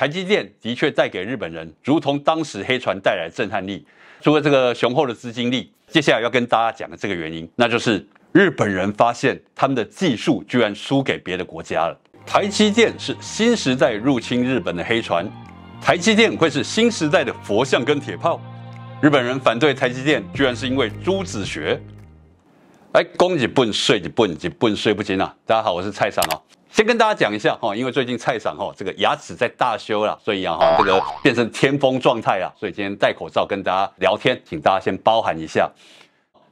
台积电的确带给日本人，如同当时黑船带来的震撼力。除了这个雄厚的资金力，接下来要跟大家讲的这个原因，那就是日本人发现他们的技术居然输给别的国家了。台积电是新时代入侵日本的黑船，台积电会是新时代的佛像跟铁炮。日本人反对台积电，居然是因为朱子学。哎，光一蹦，睡一蹦，一蹦睡不醒啊！大家好，我是蔡尚哦。先跟大家讲一下哈，因为最近菜场哈这个牙齿在大修了，所以啊哈这个变成天风状态了，所以今天戴口罩跟大家聊天，请大家先包涵一下。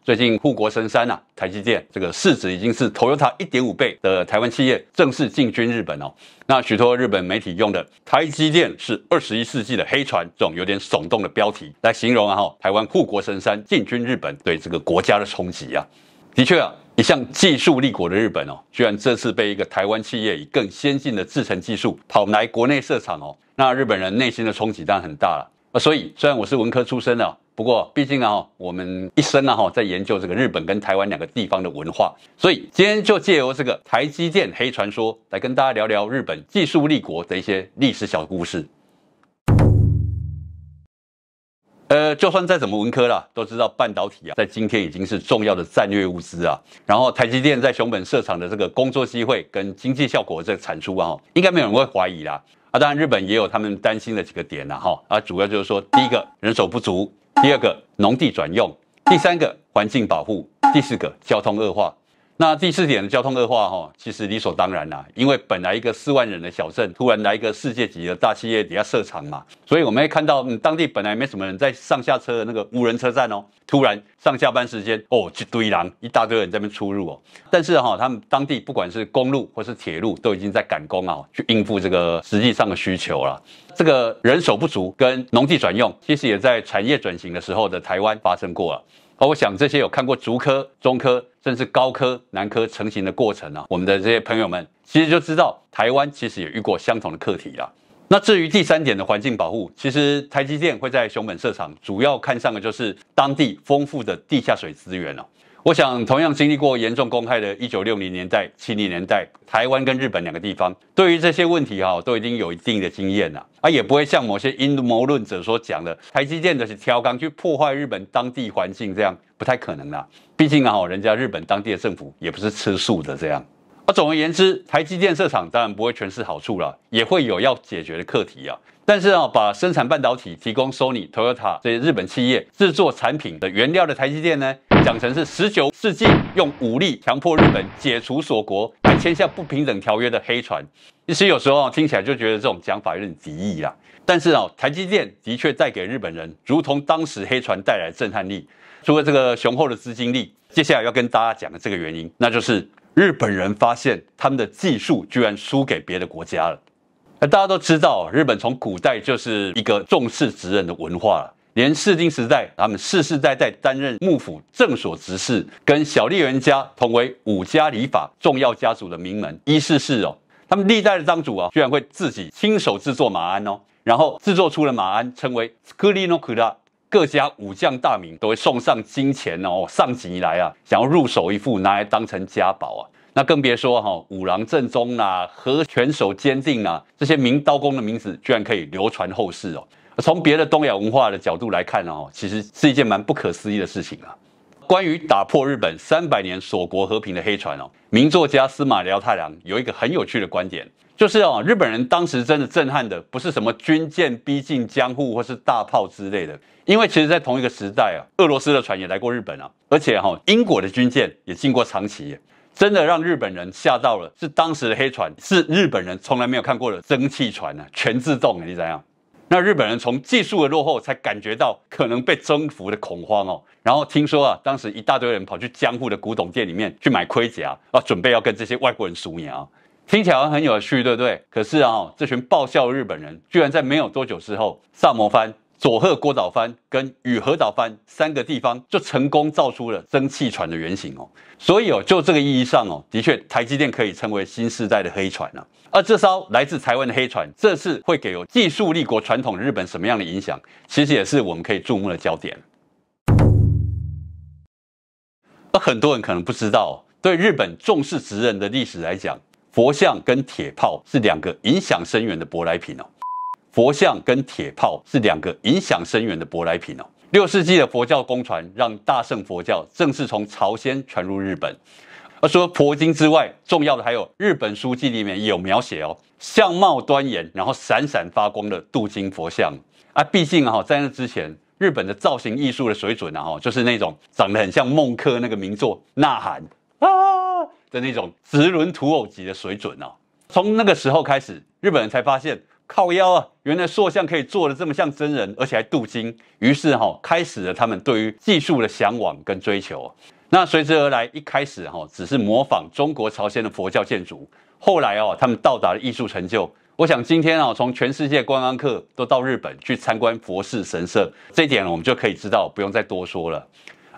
最近护国神山呐，台积电这个市值已经是 Toyota 一点五倍的台湾企业正式进军日本哦。那许多日本媒体用的“台积电是二十一世纪的黑船”这种有点耸动的标题来形容啊哈台湾护国神山进军日本对这个国家的冲击啊，的确啊。一向技术立国的日本哦，居然这次被一个台湾企业以更先进的制程技术跑来国内设厂哦，那日本人内心的冲击当然很大了。呃，所以虽然我是文科出身的，不过毕竟呢我们一生呢哈在研究这个日本跟台湾两个地方的文化，所以今天就借由这个台积电黑传说来跟大家聊聊日本技术立国的一些历史小故事。呃，就算再怎么文科啦，都知道半导体啊，在今天已经是重要的战略物资啊。然后台积电在熊本设厂的这个工作机会跟经济效果这个产出啊，应该没有人会怀疑啦。啊，当然日本也有他们担心的几个点啦。哈，啊，主要就是说，第一个人手不足，第二个农地转用，第三个环境保护，第四个交通恶化。那第四点，交通恶化哈，其实理所当然啦，因为本来一个四万人的小镇，突然来一个世界级的大企业底下设厂嘛，所以我们会看到，嗯，当地本来没什么人在上下车的那个无人车站哦，突然上下班时间哦，一堆人，一大堆人那边出入哦，但是哈，他们当地不管是公路或是铁路，都已经在赶工啊，去应付这个实际上的需求了。这个人手不足跟农地转用，其实也在产业转型的时候的台湾发生过啊。我想，这些有看过竹科、中科，甚至高科、南科成型的过程啊，我们的这些朋友们其实就知道，台湾其实也遇过相同的课题了。那至于第三点的环境保护，其实台积电会在熊本设厂，主要看上的就是当地丰富的地下水资源了。我想，同样经历过严重公害的1960年代、70年代，台湾跟日本两个地方，对于这些问题哈，都已经有一定的经验了。啊，也不会像某些阴谋论者所讲的，台积电的是挑缸去破坏日本当地环境，这样不太可能啦。毕竟啊，人家日本当地的政府也不是吃素的这样。啊，总而言之，台积电设厂当然不会全是好处了，也会有要解决的课题啊。但是啊，把生产半导体、提供 Sony、Toyota 这些日本企业制作产品的原料的台积电呢？讲成是十九世纪用武力强迫日本解除锁国，还签下不平等条约的黑船，其实有时候听起来就觉得这种讲法有点敌意啦。但是哦，台积电的确带给日本人如同当时黑船带来震撼力，除了这个雄厚的资金力，接下来要跟大家讲的这个原因，那就是日本人发现他们的技术居然输给别的国家了。那大家都知道，日本从古代就是一个重视职人的文化了。连世丁时代，他们世世代代担任幕府正所执事，跟小笠原家同为五家礼法重要家族的名门，一世世哦。他们历代的当主啊，居然会自己亲手制作马鞍哦，然后制作出了马鞍，称为“ o k u r a 各家武将大名都会送上金钱哦，上集来啊，想要入手一副，拿来当成家宝啊。那更别说哈五郎正宗呐、和拳手坚定啊，这些名刀工的名字，居然可以流传后世哦。从别的东亚文化的角度来看呢，哦，其实是一件蛮不可思议的事情啊。关于打破日本三百年锁国和平的黑船哦，名作家司马辽太郎有一个很有趣的观点，就是哦，日本人当时真的震撼的不是什么军舰逼近江户或是大炮之类的，因为其实在同一个时代啊，俄罗斯的船也来过日本啊，而且哈，英国的军舰也进过长崎，真的让日本人吓到了。是当时的黑船，是日本人从来没有看过的蒸汽船呢，全自动，你怎样？那日本人从技术的落后，才感觉到可能被征服的恐慌哦。然后听说啊，当时一大堆人跑去江户的古董店里面去买盔甲啊，准备要跟这些外国人输赢啊。听起来很有趣，对不对？可是啊，这群爆笑日本人，居然在没有多久之后，萨摩藩。佐贺、郭岛藩跟与何岛藩三个地方就成功造出了蒸汽船的原型哦，所以哦，就这个意义上哦，的确，台积电可以称为新时代的黑船啊。而这艘来自台湾的黑船，这次会给技术立国传统日本什么样的影响，其实也是我们可以注目的焦点。那很多人可能不知道，对日本重视直人的历史来讲，佛像跟铁炮是两个影响深远的舶来品哦。佛像跟铁炮是两个影响深远的舶来品哦。六世纪的佛教公传，让大乘佛教正式从朝鲜传入日本。而除了佛经之外，重要的还有日本书籍里面有描写哦，相貌端严，然后闪闪发光的镀金佛像啊。毕竟哈，在那之前，日本的造型艺术的水准呢，哈，就是那种长得很像孟克那个名作《呐喊》啊的那种直轮土偶级的水准啊。从那个时候开始，日本人才发现。靠腰啊！原来塑像可以做的这么像真人，而且还镀金。于是哈，开始了他们对于技术的向往跟追求。那随之而来，一开始哈，只是模仿中国、朝鲜的佛教建筑。后来哦，他们到达了艺术成就。我想今天啊，从全世界观光客都到日本去参观佛寺神社，这一点我们就可以知道，不用再多说了。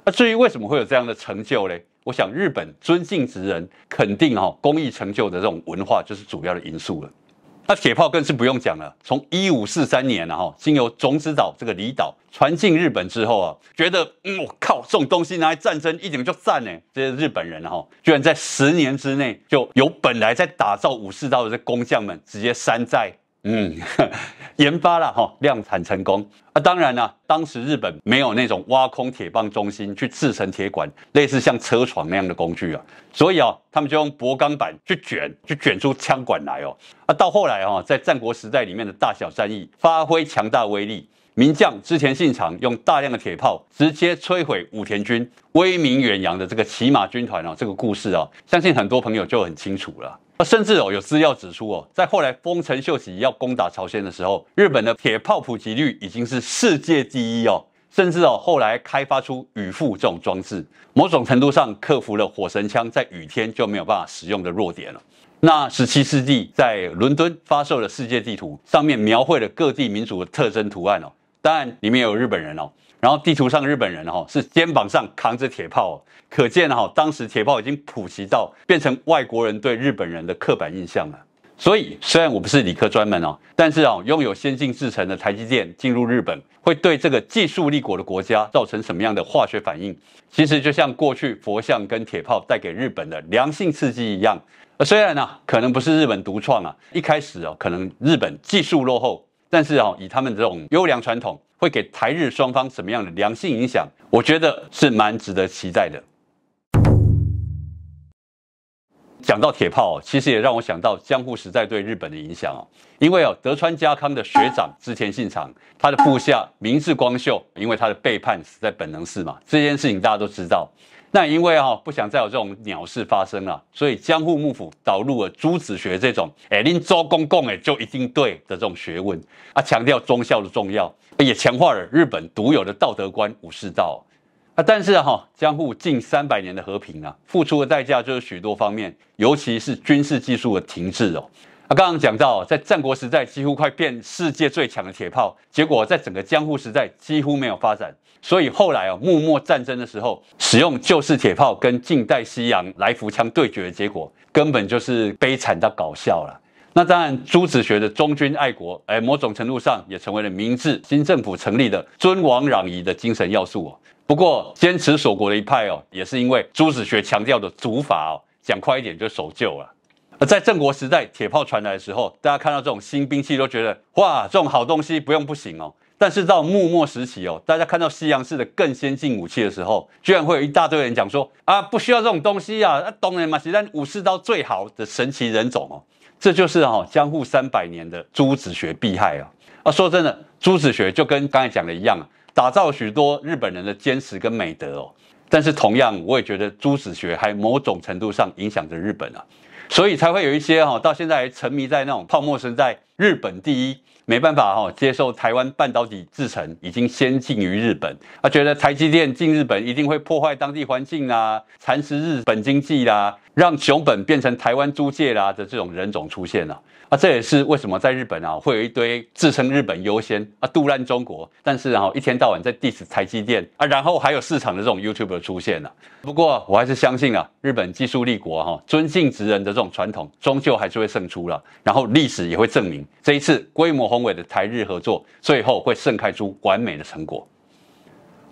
那至于为什么会有这样的成就嘞？我想日本尊敬职人，肯定哈工艺成就的这种文化就是主要的因素了。那铁炮更是不用讲了，从一五四三年然后经由种子岛这个离岛传进日本之后啊，觉得，我靠，这种东西拿来战争一点就赞呢！这些日本人哈、居然在十年之内，就有本来在打造武士刀的这工匠们直接山寨。嗯，研发了哈，量产成功啊！当然啦，当时日本没有那种挖空铁棒中心去制成铁管，类似像车床那样的工具啊，所以啊，他们就用薄钢板去卷，去卷出枪管来哦。啊，到后来哦，在战国时代里面的大小战役，发挥强大威力。名将织田信长用大量的铁炮直接摧毁武田军，威名远扬的这个骑马军团哦，这个故事哦，相信很多朋友就很清楚了。甚至哦，有资料指出哦，在后来丰臣秀吉要攻打朝鲜的时候，日本的铁炮普及率已经是世界第一哦，甚至哦，后来开发出雨覆这种装置，某种程度上克服了火神枪在雨天就没有办法使用的弱点了。那十七世纪在伦敦发售的世界地图上面描绘了各地民族的特征图案哦。当然，里面有日本人哦。然后地图上日本人哈是肩膀上扛着铁炮，可见哈当时铁炮已经普及到变成外国人对日本人的刻板印象了。所以虽然我不是理科专门哦，但是哦拥有先进制成的台积电进入日本，会对这个技术立国的国家造成什么样的化学反应？其实就像过去佛像跟铁炮带给日本的良性刺激一样。呃，虽然呢可能不是日本独创啊，一开始哦可能日本技术落后。但是啊，以他们这种优良传统，会给台日双方什么样的良性影响？我觉得是蛮值得期待的。讲到铁炮，其实也让我想到江户时代对日本的影响哦。因为哦，德川家康的学长织田信长，他的部下明智光秀，因为他的背叛死在本能寺嘛，这件事情大家都知道。那因为哈不想再有这种鸟事发生了，所以江户幕府导入了朱子学这种哎，您做公公哎就一定对的这种学问，啊强调忠孝的重要，也强化了日本独有的道德观武士道，啊但是哈江户近三百年的和平啊，付出的代价就是许多方面，尤其是军事技术的停滞哦。刚刚讲到，在战国时代几乎快变世界最强的铁炮，结果在整个江户时代几乎没有发展。所以后来啊，幕末战争的时候，使用旧式铁炮跟近代西洋来福枪对决的结果，根本就是悲惨到搞笑了。那当然，朱子学的忠君爱国，哎，某种程度上也成为了明治新政府成立的尊王攘夷的精神要素哦。不过，坚持守国的一派哦，也是因为朱子学强调的祖法哦，讲快一点就守旧了。在战国时代，铁炮传来的时候，大家看到这种新兵器，都觉得哇，这种好东西不用不行哦。但是到幕末时期哦，大家看到西洋式的更先进武器的时候，居然会有一大堆人讲说啊，不需要这种东西啊，当人嘛，现在武士刀最好的神奇人种哦，这就是哈江户三百年的朱子学弊害啊。啊，说真的，朱子学就跟刚才讲的一样，打造许多日本人的坚持跟美德哦。但是同样，我也觉得朱子学还某种程度上影响着日本啊。所以才会有一些哈，到现在还沉迷在那种泡沫时代日本第一没办法哈，接受台湾半导体制程已经先进于日本，他觉得台积电进日本一定会破坏当地环境啊，蚕食日本经济啦，让熊本变成台湾租界啦的这种人种出现了啊，这也是为什么在日本啊会有一堆自称日本优先啊，杜烂中国，但是啊一天到晚在 diss 台积电啊，然后还有市场的这种 y o u t u b e 的出现了。不过我还是相信啊，日本技术立国哈，尊敬职人的这种传统终究还是会胜出了，然后历史也会证明。这一次规模宏伟的台日合作，最后会盛开出完美的成果。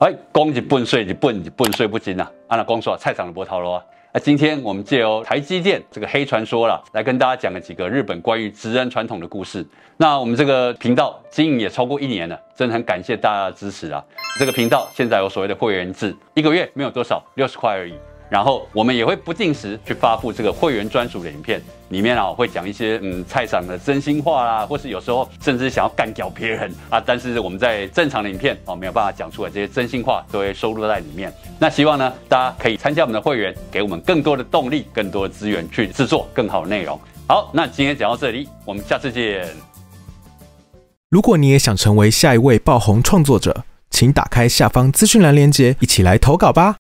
哎，光是奔你就你笨水不精呐！啊，那光说菜场的波涛喽。啊！那今天我们借由台积电这个黑传说啦，来跟大家讲几个日本关于职人传统的故事。那我们这个频道经营也超过一年了，真的很感谢大家的支持啊！这个频道现在有所谓的会员制，一个月没有多少，六十块而已。然后我们也会不定时去发布这个会员专属的影片，里面啊会讲一些嗯菜场的真心话啦，或是有时候甚至想要干掉别人啊。但是我们在正常的影片哦没有办法讲出来这些真心话，都会收录在里面。那希望呢大家可以参加我们的会员，给我们更多的动力，更多的资源去制作更好的内容。好，那今天讲到这里，我们下次见。如果你也想成为下一位爆红创作者，请打开下方资讯栏链接，一起来投稿吧。